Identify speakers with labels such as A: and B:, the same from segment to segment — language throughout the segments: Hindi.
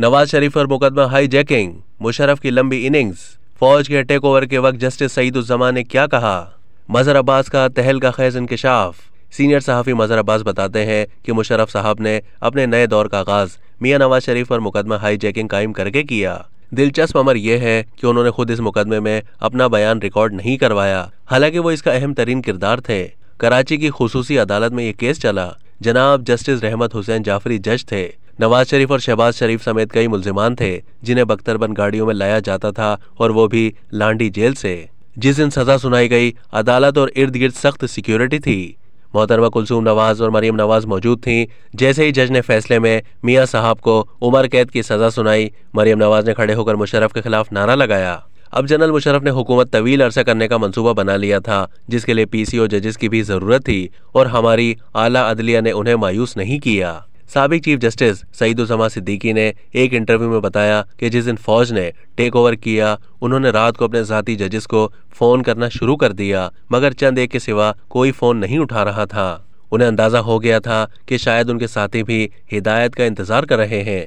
A: नवाज शरीफ पर मुकदमा हाई जैकिंग मुशरफ की लंबी इनिंग्स फौज के टेक ओवर के वक्त जस्टिस सईद सईदुजमान ने क्या कहा मजहर अब्बास का तहल का खैज इंकशाफ सीनियर सहाफ़ी मजहर अब्बास बताते हैं कि मुशरफ साहब ने अपने नए दौर का आगाज़ मियाँ नवाज शरीफ पर मुकदमा हाई जैकिंग कायम करके किया दिलचस्प अमर यह है कि उन्होंने खुद इस मुकदमे में अपना बयान रिकॉर्ड नहीं करवाया हालांकि वो इसका अहम तरीन किरदार थे कराची की खसूसी अदालत में ये केस चला जनाब जस्टिस रहमत हुसैन जाफरी जज थे नवाज शरीफ और शहबाज शरीफ समेत कई मुलजिमान थे जिन्हें बख्तरबंद गाड़ियों में लाया जाता था और वो भी लांडी जेल से जिस दिन सजा सुनाई गई अदालत और इर्द गिर्द सख्त सिक्योरिटी थी मोहतरमा कुलसूम नवाज और मरीम नवाज मौजूद थीं जैसे ही जज ने फैसले में मियाँ साहब को उमर कैद की सज़ा सुनाई मरीम नवाज ने खड़े होकर मुशरफ के खिलाफ नारा लगाया अब जनरल मुशरफ ने हुकूमत तवील अरसा करने का मंसूबा बना लिया था जिसके लिए पीसीओ जजेस की भी ज़रूरत थी और हमारी आला अदलिया ने उन्हें मायूस नहीं किया सबक चीफ जस्टिस सईदुलसमा सिद्दीकी ने एक इंटरव्यू में बताया कि जिस दिन फौज ने टेक ओवर किया उन्होंने रात को अपने साथी जजेस को फ़ोन करना शुरू कर दिया मगर चंद एक के सिवा कोई फ़ोन नहीं उठा रहा था उन्हें अंदाज़ा हो गया था कि शायद उनके साथी भी हिदायत का इंतज़ार कर रहे हैं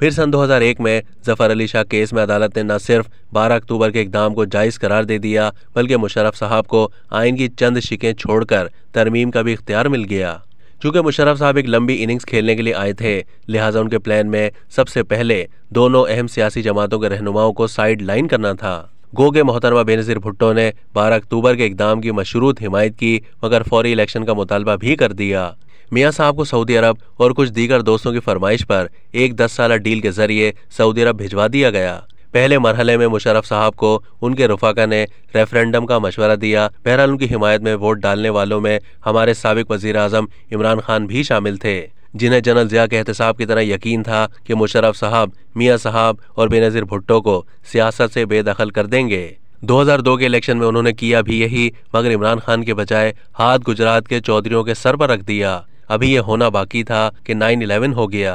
A: फिर सन 2001 में जफर अली शाह केस में अदालत ने न सिर्फ 12 अक्टूबर के इकदाम को जायज़ करार दे दिया बल्कि मुशरफ साहब को आइन की चंद शिकें छोड़कर तरमीम का भी इख्तियार मिल गया चूंकि मुशरफ साहब एक लंबी इनिंग्स खेलने के लिए आए थे लिहाजा उनके प्लान में सबसे पहले दोनों अहम सियासी जमातों के रहनुमाओं को साइड लाइन करना था गोगे मोहतरमा बेनजीर भुट्टो ने 12 अक्टूबर के इकदाम की मशरूत हिमायत की मगर फौरी इलेक्शन का मुतालबा भी कर दिया मियाँ साहब को सऊदी अरब और कुछ दीगर दोस्तों की फरमाइश पर एक दस साल डील के जरिए सऊदी अरब भिजवा दिया गया पहले मरहले में मुशरफ साहब को उनके रुफाका ने रेफरेंडम का मशवरा दिया बहरहाल उनकी हिमायत में वोट डालने वालों में हमारे सबक वजीर अजम इमरान खान भी शामिल थे जिन्हें जनरल जिया के एहतसाब की तरह यकीन था कि मुशरफ साहब मियाँ साहब और बेनज़ीर भुट्टो को सियासत से बेदखल कर देंगे 2002 के इलेक्शन में उन्होंने किया भी यही मगर इमरान खान के बजाय हाथ गुजरात के चौधरीों के सर पर रख दिया अभी यह होना बाकी था कि 9/11 हो गया